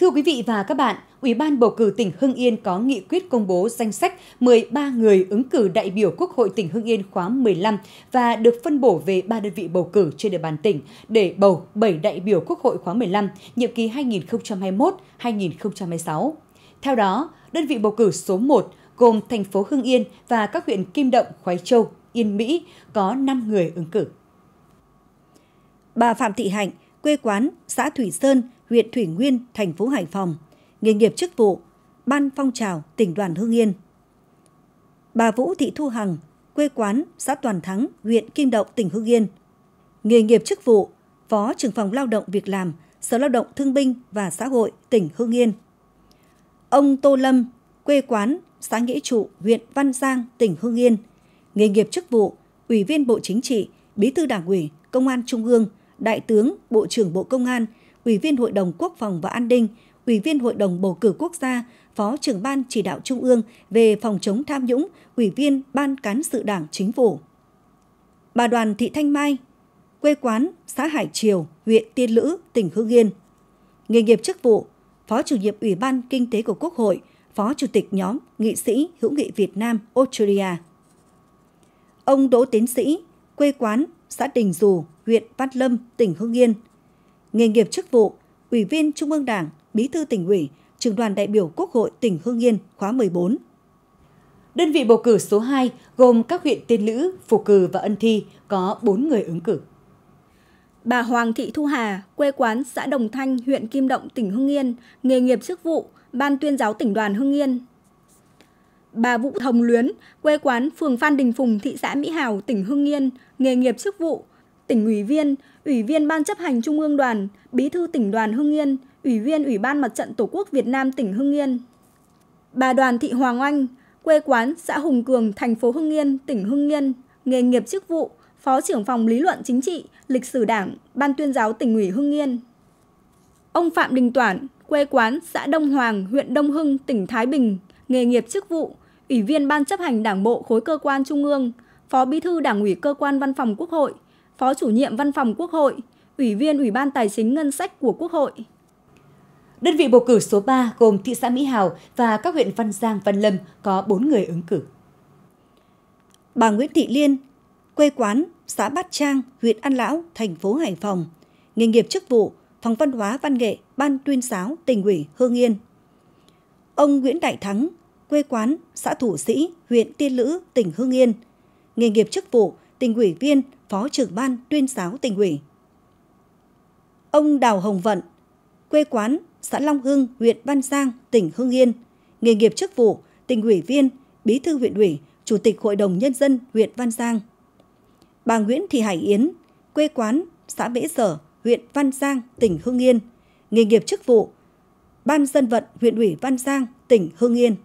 Thưa quý vị và các bạn, Ủy ban bầu cử tỉnh Hưng Yên có nghị quyết công bố danh sách 13 người ứng cử đại biểu Quốc hội tỉnh Hưng Yên khóa 15 và được phân bổ về 3 đơn vị bầu cử trên địa bàn tỉnh để bầu 7 đại biểu Quốc hội khóa 15, nhiệm kỳ 2021-2026. Theo đó, đơn vị bầu cử số 1 gồm thành phố Hưng Yên và các huyện Kim Động, Khoái Châu, Yên Mỹ có 5 người ứng cử. Bà Phạm Thị Hạnh, quê quán xã Thủy Sơn, huyện Thủy Nguyên, thành phố Hải Phòng, nghề nghiệp chức vụ, Ban phong trào tỉnh đoàn Hương Yên. Bà Vũ Thị Thu Hằng, quê quán xã Toàn Thắng, huyện Kim Động, tỉnh Hương Yên. Nghề nghiệp chức vụ, Phó trưởng phòng lao động việc làm, Sở Lao động Thương binh và Xã hội tỉnh Hương Yên. Ông Tô Lâm, quê quán xã Nghĩa Trụ, huyện Văn Giang, tỉnh Hương Yên. Nghề nghiệp chức vụ, Ủy viên Bộ Chính trị, Bí thư Đảng ủy, Công an Trung ương, Đại tướng, Bộ trưởng Bộ Công an – Ủy viên Hội đồng Quốc phòng và An ninh, Ủy viên Hội đồng Bầu cử Quốc gia, Phó trưởng Ban Chỉ đạo Trung ương về phòng chống tham nhũng, Ủy viên Ban Cán sự Đảng Chính phủ. Bà Đoàn Thị Thanh Mai, quê quán xã Hải Triều, huyện Tiên Lữ, tỉnh Hưng Yên. Nghề nghiệp chức vụ, Phó chủ nhiệm Ủy ban Kinh tế của Quốc hội, Phó chủ tịch nhóm nghị sĩ hữu nghị Việt Nam Australia. Ông Đỗ Tiến Sĩ, quê quán xã Đình Dù, huyện Văn Lâm, tỉnh Hưng Yên – nghề nghiệp chức vụ, Ủy viên Trung ương Đảng, Bí thư tỉnh ủy, Trưởng đoàn đại biểu Quốc hội tỉnh Hưng Yên khóa 14. Đơn vị bầu cử số 2 gồm các huyện Tiên Lữ, Phù Cử và Ân Thi có 4 người ứng cử. Bà Hoàng Thị Thu Hà, quê quán xã Đồng Thanh, huyện Kim Động, tỉnh Hưng Yên, nghề nghiệp chức vụ, Ban tuyên giáo tỉnh đoàn Hưng Yên. Bà Vũ Hồng Luyến, quê quán phường Phan Đình Phùng, thị xã Mỹ Hào, tỉnh Hưng Yên, nghề nghiệp chức vụ, tỉnh ủy viên, ủy viên Ban chấp hành Trung ương đoàn, bí thư tỉnh đoàn Hưng Yên, ủy viên Ủy ban Mặt trận Tổ quốc Việt Nam tỉnh Hưng Yên. Bà Đoàn Thị Hoàng Oanh, quê quán xã Hùng Cường, thành phố Hưng Yên, tỉnh Hưng Yên, nghề nghiệp chức vụ, Phó trưởng phòng lý luận chính trị, lịch sử đảng, Ban tuyên giáo tỉnh ủy Hưng Yên. Ông Phạm Đình Toản, quê quán xã Đông Hoàng, huyện Đông Hưng, tỉnh Thái Bình, nghề nghiệp chức vụ, Ủy viên Ban chấp hành Đảng bộ khối cơ quan trung ương, Phó Bí thư Đảng ủy cơ quan văn phòng Quốc hội, Phó chủ nhiệm Văn phòng Quốc hội, Ủy viên Ủy ban Tài chính Ngân sách của Quốc hội. Đơn vị bầu cử số 3 gồm thị xã Mỹ Hào và các huyện Văn Giang, Văn Lâm có 4 người ứng cử. Bà Nguyễn Thị Liên, quê quán xã Bát Trang, huyện An Lão, thành phố Hải Phòng, nghề nghiệp chức vụ Phòng Văn hóa Văn nghệ, Ban tuyên giáo, tỉnh ủy Hương Yên. Ông Nguyễn Đại Thắng, quê quán xã Thủ Sĩ, huyện Tiên Lữ, tỉnh Hương Yên, nghề nghiệp chức vụ tỉnh ủy viên, Phó trưởng ban tuyên giáo tỉnh ủy. Ông Đào Hồng Vận, quê quán xã Long Hưng, huyện Văn Giang, tỉnh Hưng Yên, nghề nghiệp chức vụ, tỉnh ủy viên, bí thư huyện ủy, chủ tịch Hội đồng Nhân dân huyện Văn Giang. Bà Nguyễn Thị Hải Yến, quê quán xã Bễ Sở, huyện Văn Giang, tỉnh Hưng Yên, nghề nghiệp chức vụ, Ban dân vận huyện ủy Văn Giang, tỉnh Hưng Yên.